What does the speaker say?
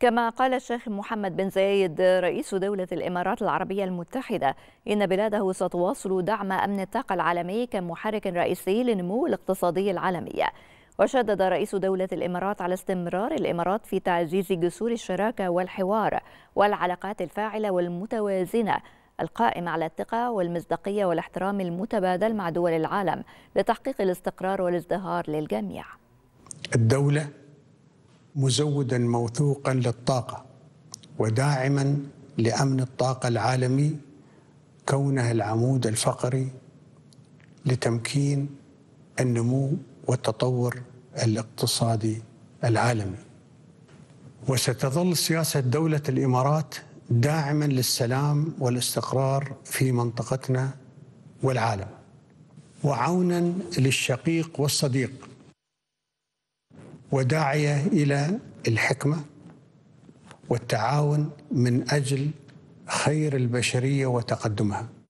كما قال الشيخ محمد بن زايد رئيس دولة الإمارات العربية المتحدة إن بلاده ستواصل دعم أمن الطاقة العالمي كمحرك رئيسي للنمو الاقتصادي العالمي وشدد رئيس دولة الإمارات على استمرار الإمارات في تعزيز جسور الشراكة والحوار والعلاقات الفاعلة والمتوازنة القائم على الثقة والمصداقية والاحترام المتبادل مع دول العالم لتحقيق الاستقرار والازدهار للجميع الدولة مزودا موثوقا للطاقه وداعما لامن الطاقه العالمي كونها العمود الفقري لتمكين النمو والتطور الاقتصادي العالمي وستظل سياسه دوله الامارات داعما للسلام والاستقرار في منطقتنا والعالم وعونا للشقيق والصديق وداعيه الى الحكمه والتعاون من اجل خير البشريه وتقدمها